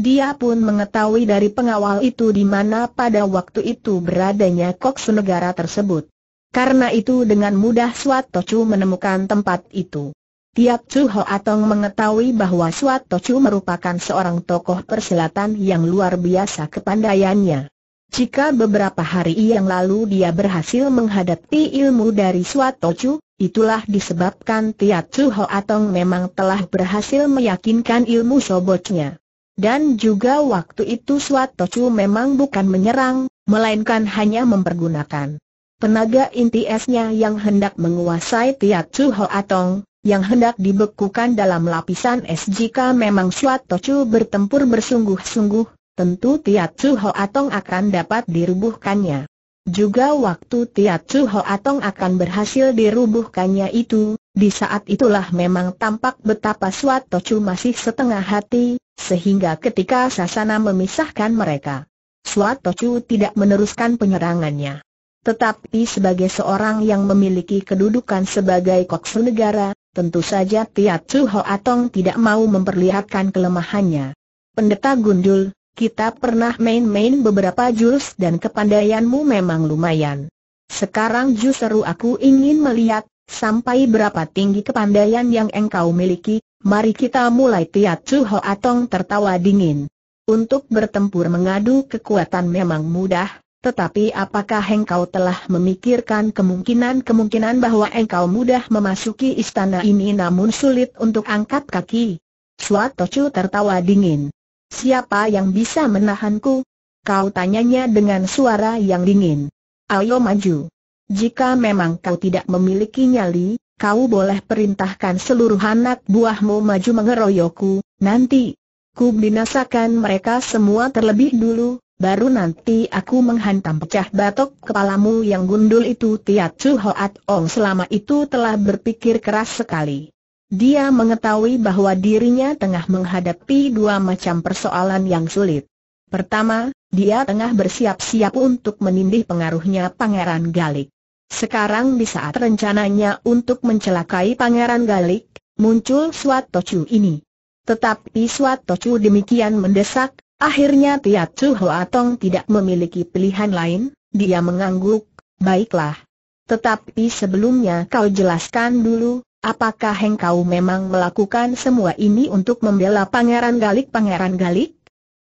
dia pun mengetahui dari pengawal itu di mana pada waktu itu beradanya koksu negara tersebut. Karena itu dengan mudah Suat Tocu menemukan tempat itu. Tiap Chu Atong mengetahui bahwa Suat Tocu merupakan seorang tokoh perselatan yang luar biasa kepandaiannya. Jika beberapa hari yang lalu dia berhasil menghadapi ilmu dari Suat Tocu, itulah disebabkan Tiap Chu Atong memang telah berhasil meyakinkan ilmu sobotnya. Dan juga waktu itu Suat Tocu memang bukan menyerang, melainkan hanya mempergunakan tenaga inti esnya yang hendak menguasai Tiat Chu Ho Atong, yang hendak dibekukan dalam lapisan es jika memang Suat Chu bertempur bersungguh-sungguh, tentu Tiat Chu Ho Atong akan dapat dirubuhkannya. Juga waktu Tiat Chu Ho Atong akan berhasil dirubuhkannya itu, di saat itulah memang tampak betapa Suat Chu masih setengah hati, sehingga ketika Sasana memisahkan mereka. Suat Tochu tidak meneruskan penyerangannya. Tetapi sebagai seorang yang memiliki kedudukan sebagai koksu negara, tentu saja Tiat Chu Ho Atong tidak mau memperlihatkan kelemahannya. Pendeta Gundul, kita pernah main-main beberapa jurus dan kepandaianmu memang lumayan. Sekarang justru aku ingin melihat, sampai berapa tinggi kepandaian yang engkau miliki, mari kita mulai Tiat Chu Ho Atong tertawa dingin. Untuk bertempur mengadu kekuatan memang mudah, tetapi apakah engkau telah memikirkan kemungkinan-kemungkinan bahwa engkau mudah memasuki istana ini namun sulit untuk angkat kaki? Suatocu tertawa dingin. Siapa yang bisa menahanku? Kau tanyanya dengan suara yang dingin. Ayo maju. Jika memang kau tidak memiliki nyali, kau boleh perintahkan seluruh anak buahmu maju mengeroyokku, nanti. Ku binasakan mereka semua terlebih dulu, baru nanti aku menghantam pecah batok kepalamu yang gundul itu Tiat Chu Hoat Ong selama itu telah berpikir keras sekali. Dia mengetahui bahwa dirinya tengah menghadapi dua macam persoalan yang sulit. Pertama, dia tengah bersiap-siap untuk menindih pengaruhnya Pangeran Galik. Sekarang di saat rencananya untuk mencelakai Pangeran Galik, muncul Suat Tocu ini. Tetapi Suat Tocu demikian mendesak, Akhirnya Tia Chu Tong tidak memiliki pilihan lain, dia mengangguk, baiklah. Tetapi sebelumnya kau jelaskan dulu, apakah engkau memang melakukan semua ini untuk membela Pangeran Galik Pangeran Galik?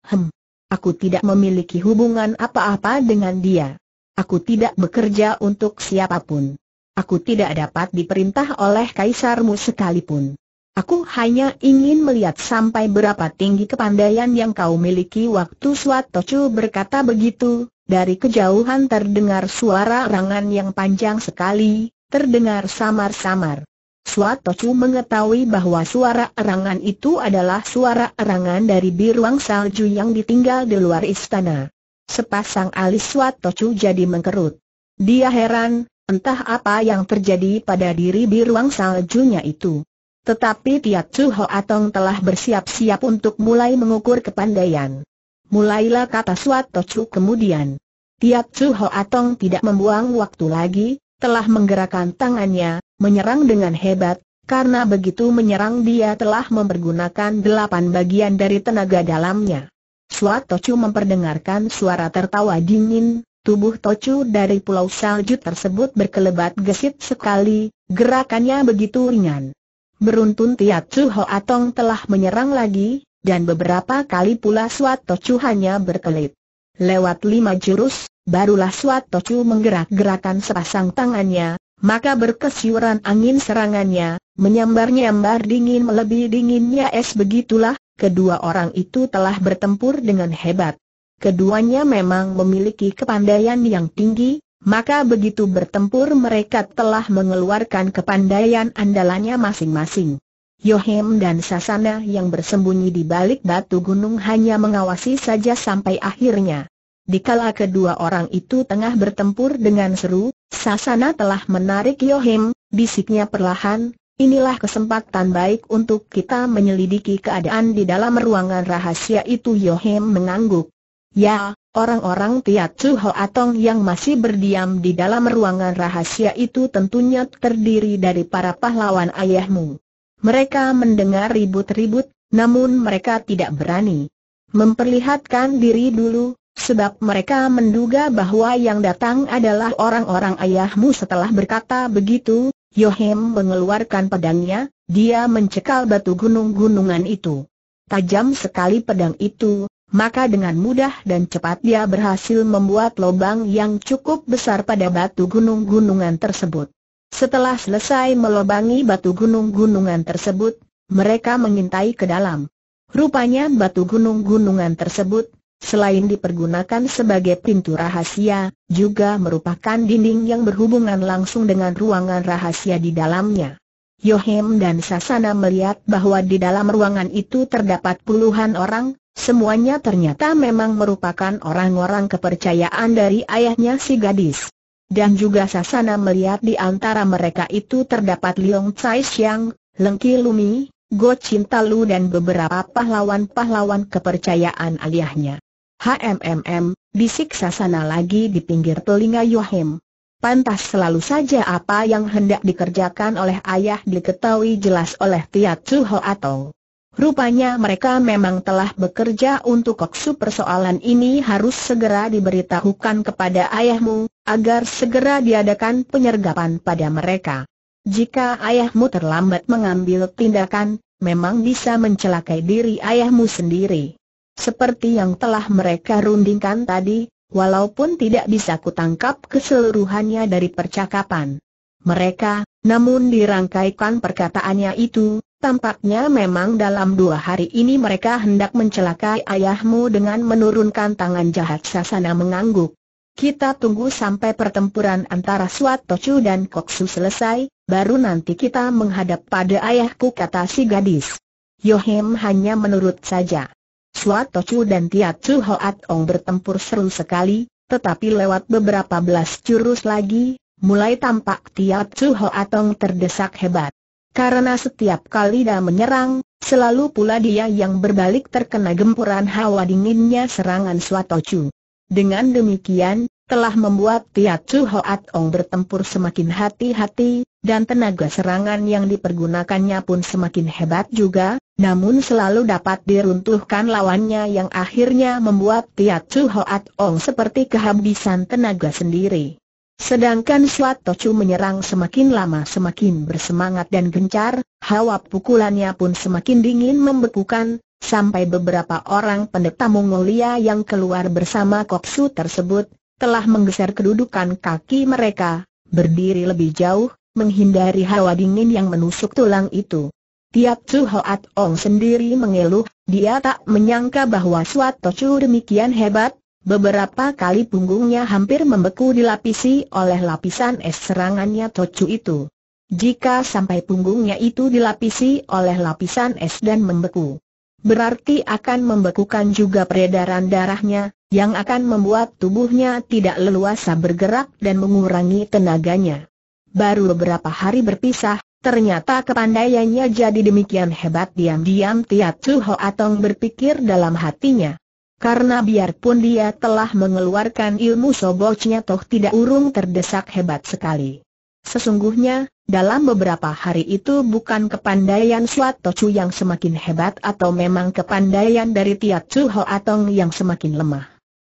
Hem, aku tidak memiliki hubungan apa-apa dengan dia. Aku tidak bekerja untuk siapapun. Aku tidak dapat diperintah oleh kaisarmu sekalipun. Aku hanya ingin melihat sampai berapa tinggi kepandaian yang kau miliki waktu Suatocu berkata begitu, dari kejauhan terdengar suara rangan yang panjang sekali, terdengar samar-samar. Suatocu mengetahui bahwa suara rangan itu adalah suara rangan dari biruang salju yang ditinggal di luar istana. Sepasang alis Suatocu jadi mengkerut. Dia heran, entah apa yang terjadi pada diri biruang saljunya itu. Tetapi Tiat Chu Atong telah bersiap-siap untuk mulai mengukur kepandaian. Mulailah kata Suat Chu kemudian. Tiat Chu Atong tidak membuang waktu lagi, telah menggerakkan tangannya, menyerang dengan hebat, karena begitu menyerang dia telah mempergunakan delapan bagian dari tenaga dalamnya. Suat Tocu memperdengarkan suara tertawa dingin, tubuh Tocu dari pulau salju tersebut berkelebat gesit sekali, gerakannya begitu ringan. Beruntun Tiat Chu Ho Atong telah menyerang lagi, dan beberapa kali pula Suat hanya berkelit. Lewat lima jurus, barulah Suat menggerak-gerakan sepasang tangannya, maka berkesiuran angin serangannya, menyambar-nyambar dingin melebihi dinginnya es begitulah, kedua orang itu telah bertempur dengan hebat. Keduanya memang memiliki kepandaian yang tinggi, maka begitu bertempur mereka telah mengeluarkan kepandaian andalannya masing-masing. Yohem dan Sasana yang bersembunyi di balik batu gunung hanya mengawasi saja sampai akhirnya. Dikala kedua orang itu tengah bertempur dengan seru, Sasana telah menarik Yohem, bisiknya perlahan, inilah kesempatan baik untuk kita menyelidiki keadaan di dalam ruangan rahasia itu Yohem mengangguk. Ya, Orang-orang Tiat Chu atong yang masih berdiam di dalam ruangan rahasia itu tentunya terdiri dari para pahlawan ayahmu. Mereka mendengar ribut-ribut, namun mereka tidak berani memperlihatkan diri dulu, sebab mereka menduga bahwa yang datang adalah orang-orang ayahmu setelah berkata begitu, Yohem mengeluarkan pedangnya, dia mencekal batu gunung-gunungan itu. Tajam sekali pedang itu, maka dengan mudah dan cepat dia berhasil membuat lubang yang cukup besar pada batu gunung-gunungan tersebut. Setelah selesai melobangi batu gunung-gunungan tersebut, mereka mengintai ke dalam. Rupanya batu gunung-gunungan tersebut, selain dipergunakan sebagai pintu rahasia, juga merupakan dinding yang berhubungan langsung dengan ruangan rahasia di dalamnya. Yohem dan Sasana melihat bahwa di dalam ruangan itu terdapat puluhan orang, Semuanya ternyata memang merupakan orang-orang kepercayaan dari ayahnya si gadis. Dan juga Sasana melihat di antara mereka itu terdapat Liong Tsai Siang, Lengki Lumi, Go Cinta Lu dan beberapa pahlawan-pahlawan kepercayaan ayahnya. HMMM, bisik Sasana lagi di pinggir telinga Yohim. Pantas selalu saja apa yang hendak dikerjakan oleh ayah diketahui jelas oleh Tia Su Ho atau Rupanya mereka memang telah bekerja untuk koksu persoalan ini harus segera diberitahukan kepada ayahmu, agar segera diadakan penyergapan pada mereka. Jika ayahmu terlambat mengambil tindakan, memang bisa mencelakai diri ayahmu sendiri. Seperti yang telah mereka rundingkan tadi, walaupun tidak bisa kutangkap keseluruhannya dari percakapan mereka, namun dirangkaikan perkataannya itu, Tampaknya memang dalam dua hari ini mereka hendak mencelakai ayahmu dengan menurunkan tangan jahat Sasana mengangguk. Kita tunggu sampai pertempuran antara Suat Tocu dan Koksu selesai, baru nanti kita menghadap pada ayahku kata si gadis. Yohem hanya menurut saja. Suat Tocu dan Tiat Su Hoat Ong bertempur seru sekali, tetapi lewat beberapa belas jurus lagi, mulai tampak Tiat Su Hoat Ong terdesak hebat. Karena setiap kali dia menyerang, selalu pula dia yang berbalik terkena gempuran hawa dinginnya serangan Swatocu. Dengan demikian, telah membuat Tiacu Hoat Ong bertempur semakin hati-hati, dan tenaga serangan yang dipergunakannya pun semakin hebat juga, namun selalu dapat diruntuhkan lawannya yang akhirnya membuat Tiacu Hoat Ong seperti kehabisan tenaga sendiri. Sedangkan Tocu menyerang semakin lama semakin bersemangat dan gencar, hawa pukulannya pun semakin dingin membekukan, sampai beberapa orang pendeta Mongolia yang keluar bersama Kopsu tersebut, telah menggeser kedudukan kaki mereka, berdiri lebih jauh, menghindari hawa dingin yang menusuk tulang itu. Tiap Chu Hoat Ong sendiri mengeluh, dia tak menyangka bahwa Tocu demikian hebat, Beberapa kali punggungnya hampir membeku dilapisi oleh lapisan es serangannya Tocu itu. Jika sampai punggungnya itu dilapisi oleh lapisan es dan membeku, berarti akan membekukan juga peredaran darahnya, yang akan membuat tubuhnya tidak leluasa bergerak dan mengurangi tenaganya. Baru beberapa hari berpisah, ternyata kepandaiannya jadi demikian hebat diam-diam Tia Chu Ho berpikir dalam hatinya. Karena biarpun dia telah mengeluarkan ilmu sobocnya toh tidak urung terdesak hebat sekali. Sesungguhnya, dalam beberapa hari itu bukan kepandaian Suat Tocu yang semakin hebat atau memang kepandaian dari Tiat Chu Ho Atong yang semakin lemah.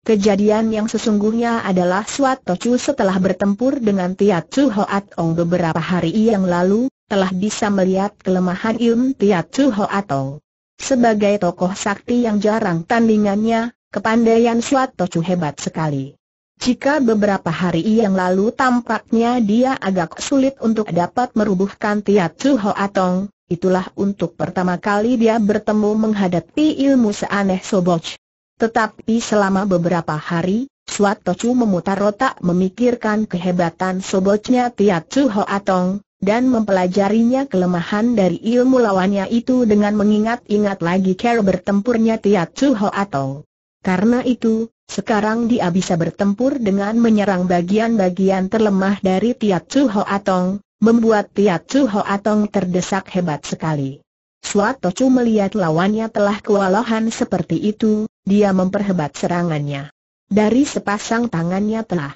Kejadian yang sesungguhnya adalah Suat Tocu setelah bertempur dengan Tiat Chu Ho Atong beberapa hari yang lalu, telah bisa melihat kelemahan ilmu Tiat Chu Ho Atong. Sebagai tokoh sakti yang jarang tandingannya, kepandaian Tocu hebat sekali. Jika beberapa hari yang lalu tampaknya dia agak sulit untuk dapat merubuhkan Tiat Ho Atong, itulah untuk pertama kali dia bertemu menghadapi ilmu seaneh Soboch. Tetapi selama beberapa hari, Suat Tocu memutar otak memikirkan kehebatan Sobochnya Tiat Ho Atong, dan mempelajarinya kelemahan dari ilmu lawannya itu dengan mengingat-ingat lagi cara bertempurnya Tia Chu Ho Atong. Karena itu, sekarang dia bisa bertempur dengan menyerang bagian-bagian terlemah dari Tia Chu Ho Atong, membuat Tia Chu Ho Atong terdesak hebat sekali. Suat Chu melihat lawannya telah kewalahan seperti itu, dia memperhebat serangannya. Dari sepasang tangannya telah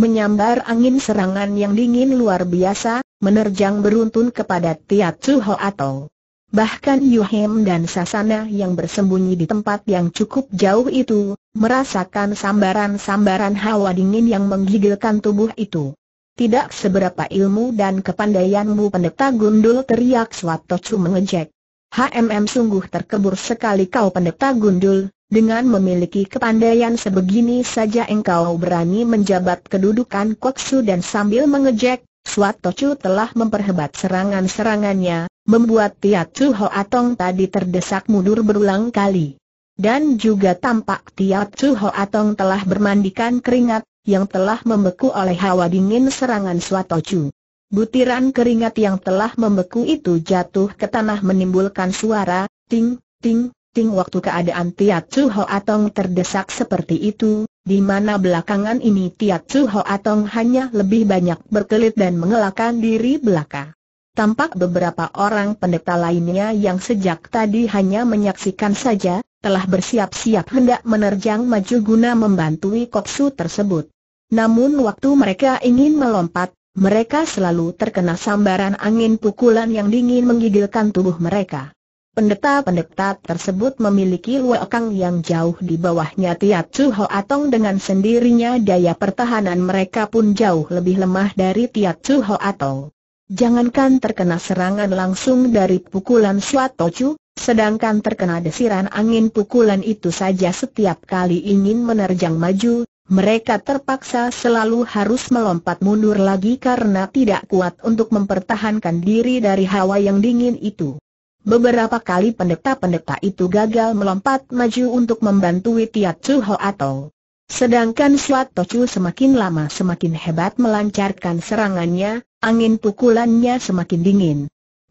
menyambar angin serangan yang dingin luar biasa, menerjang beruntun kepada Tiat suho Atong. Bahkan Yuhem dan Sasana yang bersembunyi di tempat yang cukup jauh itu, merasakan sambaran-sambaran hawa dingin yang menggigilkan tubuh itu. Tidak seberapa ilmu dan kepandaianmu pendeta gundul teriak Swatocu mengejek. HMM sungguh terkebur sekali kau pendeta gundul, dengan memiliki kepandaian sebegini saja engkau berani menjabat kedudukan koksu dan sambil mengejek, Suat Tocu telah memperhebat serangan-serangannya, membuat Tu Chu Atong tadi terdesak mundur berulang kali. Dan juga tampak Tu Chu Atong telah bermandikan keringat, yang telah membeku oleh hawa dingin serangan Suat Tocu. Butiran keringat yang telah membeku itu jatuh ke tanah menimbulkan suara, ting, ting, ting waktu keadaan Tiat Chu Atong terdesak seperti itu, di mana belakangan ini Tiat Chu Atong hanya lebih banyak berkelit dan mengelakkan diri belaka. Tampak beberapa orang pendeta lainnya yang sejak tadi hanya menyaksikan saja, telah bersiap-siap hendak menerjang maju guna membantu Koksu tersebut. Namun waktu mereka ingin melompat, mereka selalu terkena sambaran angin pukulan yang dingin menggigilkan tubuh mereka. Pendeta-pendeta tersebut memiliki luakang yang jauh di bawahnya Tiat Chu Atong dengan sendirinya daya pertahanan mereka pun jauh lebih lemah dari Tiat Chu Atong. Jangankan terkena serangan langsung dari pukulan Chu, sedangkan terkena desiran angin pukulan itu saja setiap kali ingin menerjang maju, mereka terpaksa selalu harus melompat mundur lagi karena tidak kuat untuk mempertahankan diri dari hawa yang dingin itu. Beberapa kali pendeta-pendeta itu gagal melompat maju untuk membantu Tiat Chu atau Sedangkan Suat Tochu semakin lama semakin hebat melancarkan serangannya, angin pukulannya semakin dingin.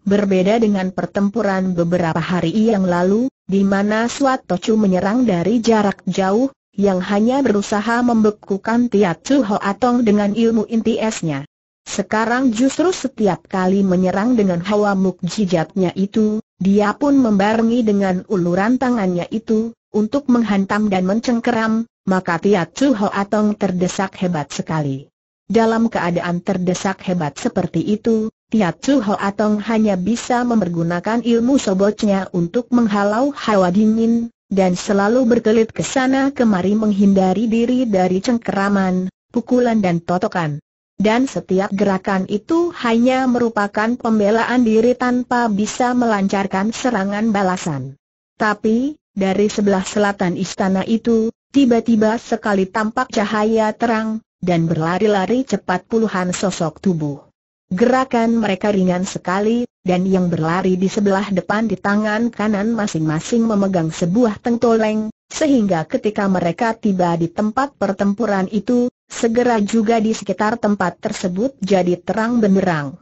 Berbeda dengan pertempuran beberapa hari yang lalu, di mana Suat Tochu menyerang dari jarak jauh, yang hanya berusaha membekukan Tiat Chu Atong dengan ilmu inti esnya. Sekarang justru setiap kali menyerang dengan hawa mukjizatnya itu, dia pun membarengi dengan uluran tangannya itu, untuk menghantam dan mencengkeram, maka Tiat Chu Atong terdesak hebat sekali. Dalam keadaan terdesak hebat seperti itu, Tiat Chu Atong hanya bisa mempergunakan ilmu sobotnya untuk menghalau hawa dingin, dan selalu berkelit ke sana kemari menghindari diri dari cengkeraman, pukulan dan totokan. Dan setiap gerakan itu hanya merupakan pembelaan diri tanpa bisa melancarkan serangan balasan. Tapi, dari sebelah selatan istana itu, tiba-tiba sekali tampak cahaya terang, dan berlari-lari cepat puluhan sosok tubuh. Gerakan mereka ringan sekali, dan yang berlari di sebelah depan di tangan kanan masing-masing memegang sebuah tengtoleng, sehingga ketika mereka tiba di tempat pertempuran itu, segera juga di sekitar tempat tersebut jadi terang benderang.